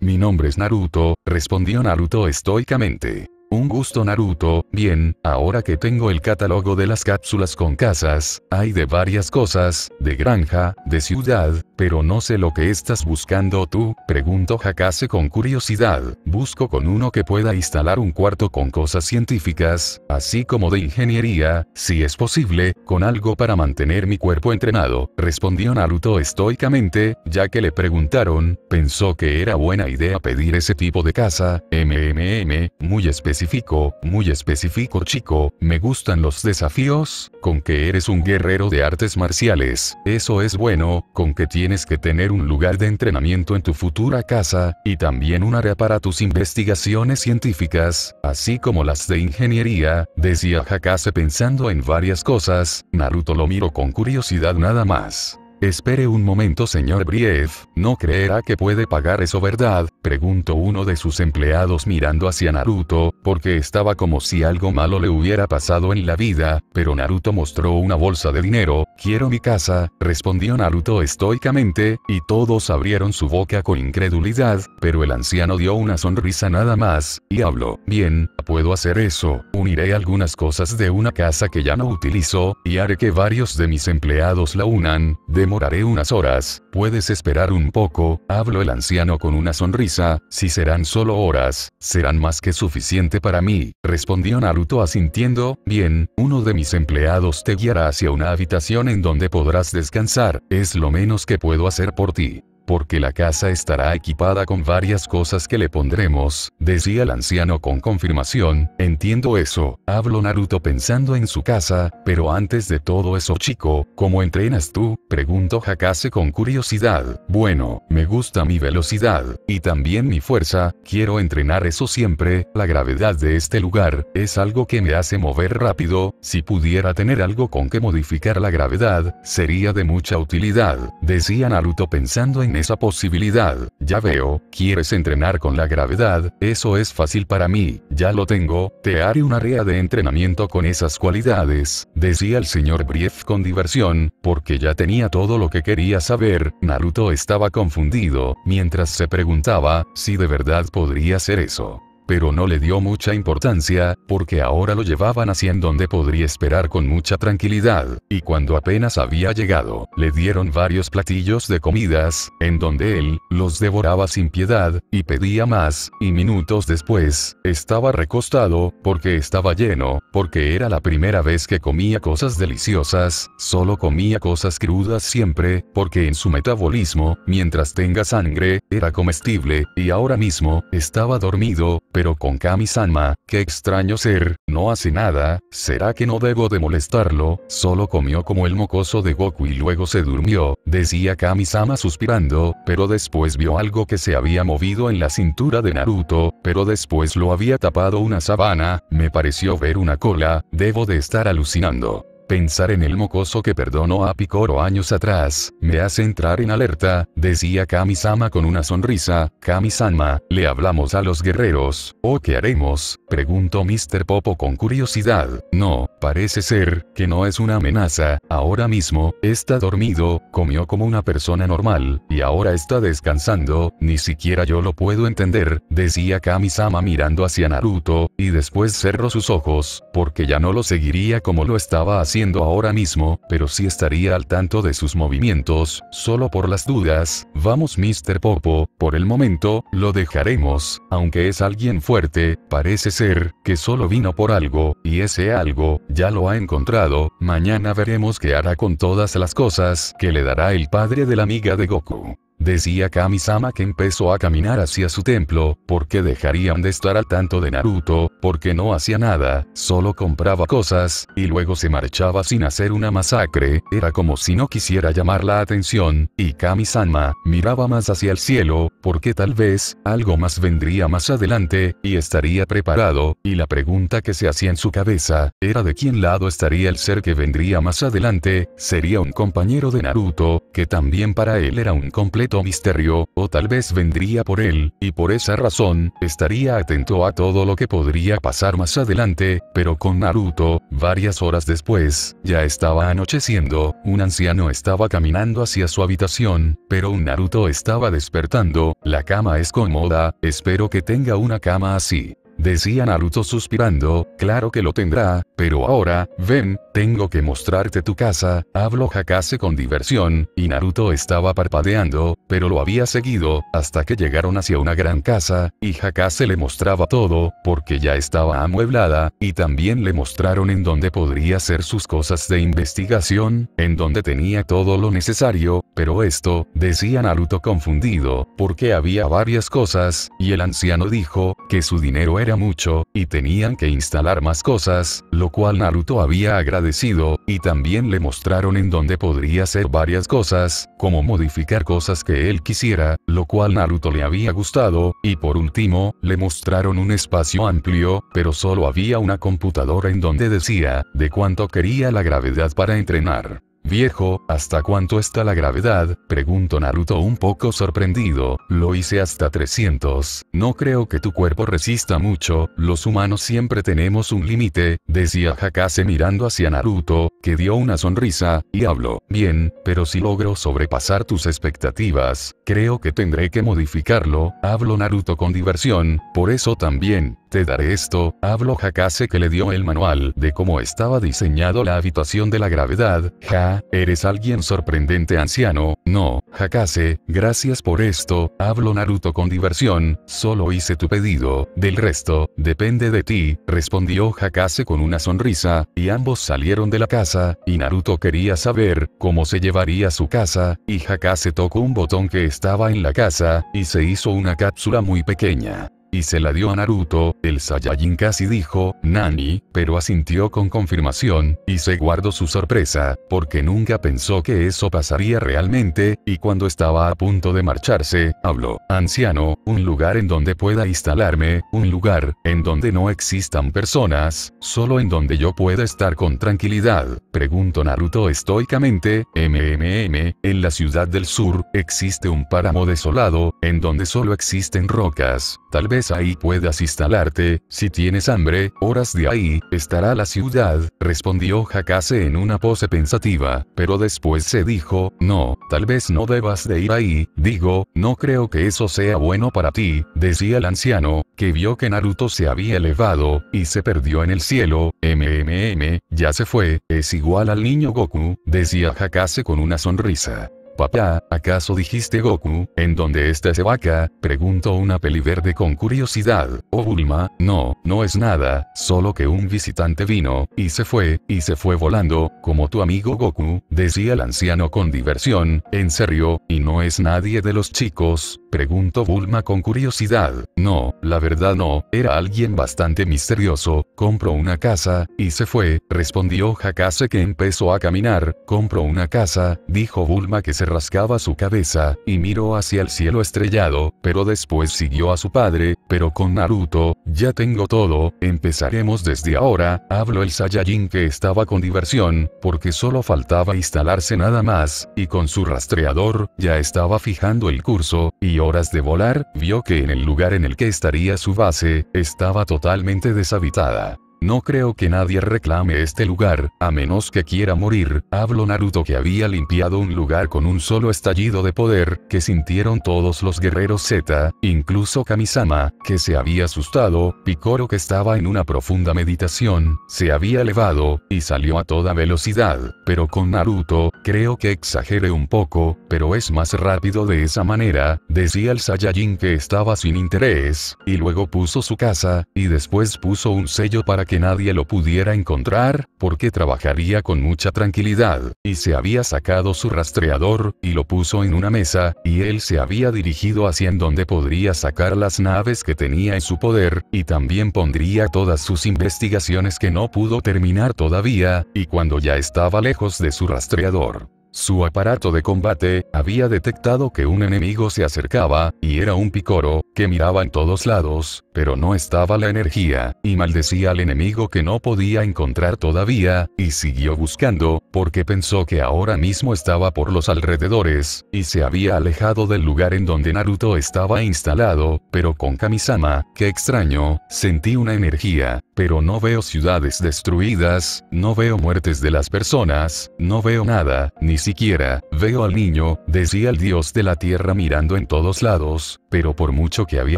Mi nombre es Naruto, respondió Naruto estoicamente. Un gusto Naruto, bien, ahora que tengo el catálogo de las cápsulas con casas, hay de varias cosas, de granja, de ciudad, pero no sé lo que estás buscando tú, preguntó Hakase con curiosidad. Busco con uno que pueda instalar un cuarto con cosas científicas, así como de ingeniería, si es posible, con algo para mantener mi cuerpo entrenado, respondió Naruto estoicamente, ya que le preguntaron, pensó que era buena idea pedir ese tipo de casa, MMM, muy específico, muy específico chico, me gustan los desafíos, con que eres un guerrero de artes marciales, eso es bueno, con que tienes tienes que tener un lugar de entrenamiento en tu futura casa, y también un área para tus investigaciones científicas, así como las de ingeniería, decía Hakase pensando en varias cosas, Naruto lo miró con curiosidad nada más. Espere un momento señor Brief, ¿no creerá que puede pagar eso verdad? Preguntó uno de sus empleados mirando hacia Naruto, porque estaba como si algo malo le hubiera pasado en la vida, pero Naruto mostró una bolsa de dinero, quiero mi casa, respondió Naruto estoicamente, y todos abrieron su boca con incredulidad, pero el anciano dio una sonrisa nada más, y habló, bien, puedo hacer eso, uniré algunas cosas de una casa que ya no utilizo, y haré que varios de mis empleados la unan, de Moraré unas horas, puedes esperar un poco, habló el anciano con una sonrisa, si serán solo horas, serán más que suficiente para mí, respondió Naruto asintiendo, bien, uno de mis empleados te guiará hacia una habitación en donde podrás descansar, es lo menos que puedo hacer por ti porque la casa estará equipada con varias cosas que le pondremos, decía el anciano con confirmación, entiendo eso, hablo Naruto pensando en su casa, pero antes de todo eso chico, ¿cómo entrenas tú? Preguntó Hakase con curiosidad, bueno, me gusta mi velocidad, y también mi fuerza, quiero entrenar eso siempre, la gravedad de este lugar, es algo que me hace mover rápido, si pudiera tener algo con que modificar la gravedad, sería de mucha utilidad, decía Naruto pensando en esa posibilidad, ya veo, quieres entrenar con la gravedad, eso es fácil para mí, ya lo tengo, te haré una área de entrenamiento con esas cualidades, decía el señor Brief con diversión, porque ya tenía todo lo que quería saber, Naruto estaba confundido, mientras se preguntaba, si de verdad podría ser eso pero no le dio mucha importancia, porque ahora lo llevaban hacia en donde podría esperar con mucha tranquilidad, y cuando apenas había llegado, le dieron varios platillos de comidas, en donde él, los devoraba sin piedad, y pedía más, y minutos después, estaba recostado, porque estaba lleno, porque era la primera vez que comía cosas deliciosas, solo comía cosas crudas siempre, porque en su metabolismo, mientras tenga sangre, era comestible, y ahora mismo, estaba dormido, pero con Kami-sama, qué extraño ser, no hace nada, será que no debo de molestarlo, solo comió como el mocoso de Goku y luego se durmió, decía kami suspirando, pero después vio algo que se había movido en la cintura de Naruto, pero después lo había tapado una sabana, me pareció ver una cola, debo de estar alucinando. Pensar en el mocoso que perdonó a Picoro años atrás, me hace entrar en alerta, decía Kamisama con una sonrisa, Kamisama, ¿le hablamos a los guerreros? ¿O qué haremos? Preguntó Mr. Popo con curiosidad. No, Parece ser que no es una amenaza, ahora mismo, está dormido, comió como una persona normal, y ahora está descansando, ni siquiera yo lo puedo entender, decía Kamisama mirando hacia Naruto, y después cerró sus ojos, porque ya no lo seguiría como lo estaba haciendo ahora mismo, pero sí estaría al tanto de sus movimientos, solo por las dudas, vamos Mr. Popo, por el momento, lo dejaremos, aunque es alguien fuerte, parece ser, que solo vino por algo, y ese algo, ya lo ha encontrado, mañana veremos qué hará con todas las cosas que le dará el padre de la amiga de Goku. Decía Kami-sama que empezó a caminar hacia su templo, porque dejarían de estar al tanto de Naruto, porque no hacía nada, solo compraba cosas, y luego se marchaba sin hacer una masacre, era como si no quisiera llamar la atención, y Kami-sama, miraba más hacia el cielo, porque tal vez, algo más vendría más adelante, y estaría preparado, y la pregunta que se hacía en su cabeza, era de quién lado estaría el ser que vendría más adelante, sería un compañero de Naruto, que también para él era un completo misterio, o tal vez vendría por él, y por esa razón, estaría atento a todo lo que podría pasar más adelante, pero con Naruto, varias horas después, ya estaba anocheciendo, un anciano estaba caminando hacia su habitación, pero un Naruto estaba despertando, la cama es cómoda, espero que tenga una cama así decía Naruto suspirando, claro que lo tendrá, pero ahora, ven, tengo que mostrarte tu casa, habló Hakase con diversión, y Naruto estaba parpadeando, pero lo había seguido, hasta que llegaron hacia una gran casa, y Hakase le mostraba todo, porque ya estaba amueblada, y también le mostraron en donde podría hacer sus cosas de investigación, en donde tenía todo lo necesario, pero esto, decía Naruto confundido, porque había varias cosas, y el anciano dijo, que su dinero era mucho, y tenían que instalar más cosas, lo cual Naruto había agradecido, y también le mostraron en donde podría hacer varias cosas, como modificar cosas que él quisiera, lo cual Naruto le había gustado, y por último, le mostraron un espacio amplio, pero solo había una computadora en donde decía, de cuánto quería la gravedad para entrenar. Viejo, ¿hasta cuánto está la gravedad? Preguntó Naruto un poco sorprendido, lo hice hasta 300, no creo que tu cuerpo resista mucho, los humanos siempre tenemos un límite, decía Hakase mirando hacia Naruto, que dio una sonrisa, y habló, bien, pero si logro sobrepasar tus expectativas, creo que tendré que modificarlo, habló Naruto con diversión, por eso también, te daré esto, habló Hakase que le dio el manual de cómo estaba diseñado la habitación de la gravedad, ja, eres alguien sorprendente anciano, no, Hakase, gracias por esto, habló Naruto con diversión, solo hice tu pedido, del resto, depende de ti, respondió Hakase con una sonrisa, y ambos salieron de la casa, y Naruto quería saber, cómo se llevaría su casa, y Hakase tocó un botón que estaba en la casa, y se hizo una cápsula muy pequeña. Y se la dio a Naruto, el Saiyajin casi dijo, Nani, pero asintió con confirmación, y se guardó su sorpresa, porque nunca pensó que eso pasaría realmente, y cuando estaba a punto de marcharse, habló, anciano, un lugar en donde pueda instalarme, un lugar, en donde no existan personas, solo en donde yo pueda estar con tranquilidad, preguntó Naruto estoicamente, MMM, en la ciudad del sur, existe un páramo desolado, en donde solo existen rocas, Tal vez ahí puedas instalarte, si tienes hambre, horas de ahí, estará la ciudad, respondió Hakase en una pose pensativa, pero después se dijo, no, tal vez no debas de ir ahí, digo, no creo que eso sea bueno para ti, decía el anciano, que vio que Naruto se había elevado, y se perdió en el cielo, mmm, ya se fue, es igual al niño Goku, decía Hakase con una sonrisa. Papá, ¿acaso dijiste Goku? ¿En dónde está ese vaca? Preguntó una peli verde con curiosidad. Oh Bulma, no, no es nada, solo que un visitante vino, y se fue, y se fue volando, como tu amigo Goku, decía el anciano con diversión, en serio, y no es nadie de los chicos, preguntó Bulma con curiosidad. No, la verdad no, era alguien bastante misterioso, compró una casa, y se fue, respondió Hakase que empezó a caminar, compró una casa, dijo Bulma que se rascaba su cabeza, y miró hacia el cielo estrellado, pero después siguió a su padre, pero con Naruto, ya tengo todo, empezaremos desde ahora, habló el Saiyajin que estaba con diversión, porque solo faltaba instalarse nada más, y con su rastreador, ya estaba fijando el curso, y horas de volar, vio que en el lugar en el que estaría su base, estaba totalmente deshabitada. No creo que nadie reclame este lugar, a menos que quiera morir, hablo Naruto que había limpiado un lugar con un solo estallido de poder, que sintieron todos los guerreros Z, incluso Kamisama, que se había asustado, Picoro que estaba en una profunda meditación, se había elevado, y salió a toda velocidad, pero con Naruto, creo que exagere un poco, pero es más rápido de esa manera, decía el Saiyajin que estaba sin interés, y luego puso su casa, y después puso un sello para que nadie lo pudiera encontrar, porque trabajaría con mucha tranquilidad, y se había sacado su rastreador, y lo puso en una mesa, y él se había dirigido hacia en donde podría sacar las naves que tenía en su poder, y también pondría todas sus investigaciones que no pudo terminar todavía, y cuando ya estaba lejos de su rastreador. Su aparato de combate, había detectado que un enemigo se acercaba, y era un picoro, que miraba en todos lados, pero no estaba la energía, y maldecía al enemigo que no podía encontrar todavía, y siguió buscando, porque pensó que ahora mismo estaba por los alrededores, y se había alejado del lugar en donde Naruto estaba instalado, pero con Kamisama, qué extraño, sentí una energía, pero no veo ciudades destruidas, no veo muertes de las personas, no veo nada, ni siquiera veo al niño, decía el dios de la tierra mirando en todos lados, pero por mucho que había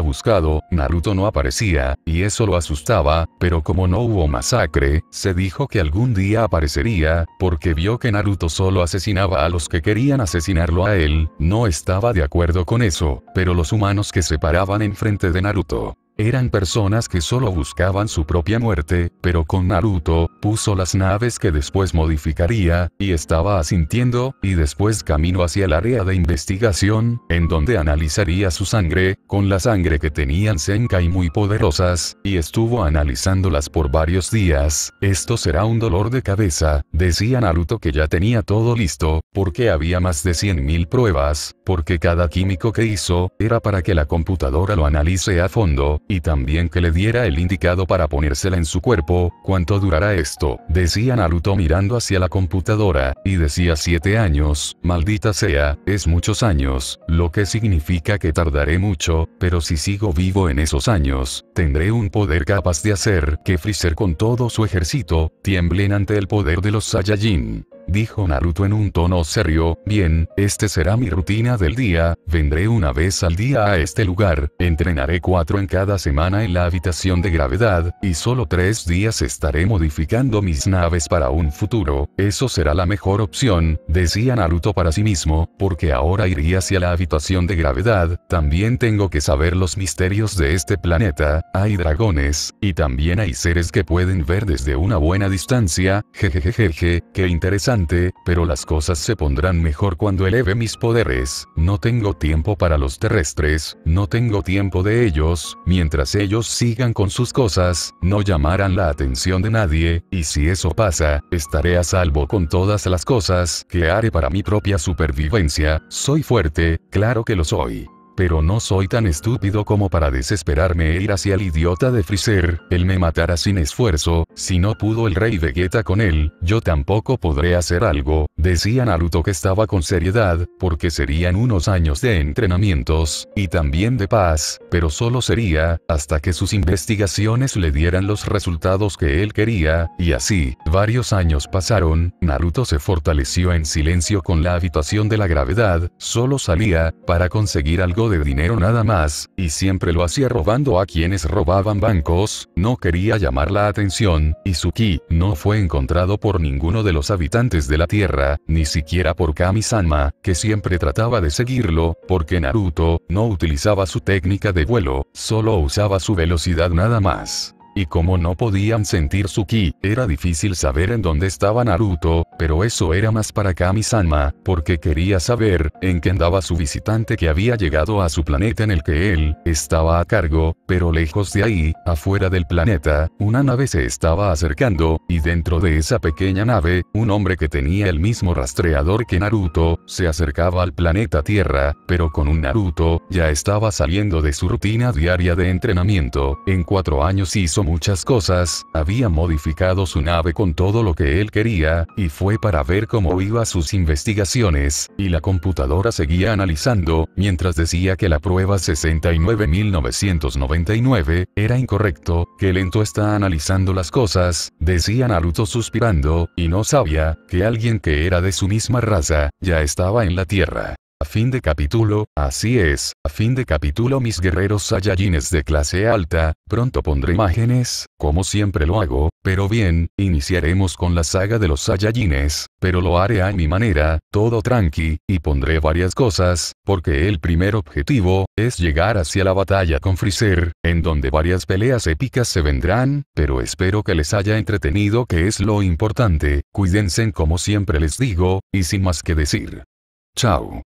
buscado, Naruto no aparecía, y eso lo asustaba, pero como no hubo masacre, se dijo que algún día aparecería, porque vio que Naruto solo asesinaba a los que querían asesinarlo a él, no estaba de acuerdo con eso, pero los humanos que se paraban enfrente de Naruto, eran personas que solo buscaban su propia muerte, pero con Naruto, puso las naves que después modificaría, y estaba asintiendo, y después camino hacia el área de investigación, en donde analizaría su sangre, con la sangre que tenían y muy poderosas, y estuvo analizándolas por varios días, esto será un dolor de cabeza, decía Naruto que ya tenía todo listo, porque había más de 100.000 pruebas, porque cada químico que hizo, era para que la computadora lo analice a fondo, y también que le diera el indicado para ponérsela en su cuerpo, ¿cuánto durará esto? Decía Naruto mirando hacia la computadora, y decía 7 años, maldita sea, es muchos años, lo que significa que tardaré mucho, pero si sigo vivo en esos años, tendré un poder capaz de hacer que Freezer con todo su ejército, tiemblen ante el poder de los Saiyajin. Dijo Naruto en un tono serio, bien, este será mi rutina del día, vendré una vez al día a este lugar, entrenaré cuatro en cada semana en la habitación de gravedad, y solo tres días estaré modificando mis naves para un futuro, eso será la mejor opción, decía Naruto para sí mismo, porque ahora iría hacia la habitación de gravedad, también tengo que saber los misterios de este planeta, hay dragones, y también hay seres que pueden ver desde una buena distancia, jejejeje, qué interesante pero las cosas se pondrán mejor cuando eleve mis poderes, no tengo tiempo para los terrestres, no tengo tiempo de ellos, mientras ellos sigan con sus cosas, no llamarán la atención de nadie, y si eso pasa, estaré a salvo con todas las cosas que haré para mi propia supervivencia, soy fuerte, claro que lo soy. Pero no soy tan estúpido como para desesperarme e ir hacia el idiota de Freezer, él me matará sin esfuerzo, si no pudo el rey Vegeta con él, yo tampoco podré hacer algo, decía Naruto que estaba con seriedad, porque serían unos años de entrenamientos, y también de paz, pero solo sería, hasta que sus investigaciones le dieran los resultados que él quería, y así, varios años pasaron, Naruto se fortaleció en silencio con la habitación de la gravedad, solo salía, para conseguir algo de dinero nada más, y siempre lo hacía robando a quienes robaban bancos, no quería llamar la atención, y no fue encontrado por ninguno de los habitantes de la Tierra, ni siquiera por Kami-sama, que siempre trataba de seguirlo, porque Naruto no utilizaba su técnica de vuelo, solo usaba su velocidad nada más. Y como no podían sentir su ki, era difícil saber en dónde estaba Naruto, pero eso era más para Kami-sama, porque quería saber en qué andaba su visitante que había llegado a su planeta en el que él estaba a cargo, pero lejos de ahí, afuera del planeta, una nave se estaba acercando, y dentro de esa pequeña nave, un hombre que tenía el mismo rastreador que Naruto, se acercaba al planeta Tierra, pero con un Naruto, ya estaba saliendo de su rutina diaria de entrenamiento, en cuatro años hizo muchas cosas, había modificado su nave con todo lo que él quería, y fue para ver cómo iba sus investigaciones, y la computadora seguía analizando, mientras decía que la prueba 69999 era incorrecto, que lento está analizando las cosas, decía Naruto suspirando, y no sabía, que alguien que era de su misma raza, ya estaba en la Tierra. A fin de capítulo, así es, a fin de capítulo mis guerreros Saiyajines de clase alta, pronto pondré imágenes, como siempre lo hago, pero bien, iniciaremos con la saga de los Saiyajines, pero lo haré a mi manera, todo tranqui, y pondré varias cosas, porque el primer objetivo, es llegar hacia la batalla con Freezer, en donde varias peleas épicas se vendrán, pero espero que les haya entretenido que es lo importante, cuídense como siempre les digo, y sin más que decir. Chao.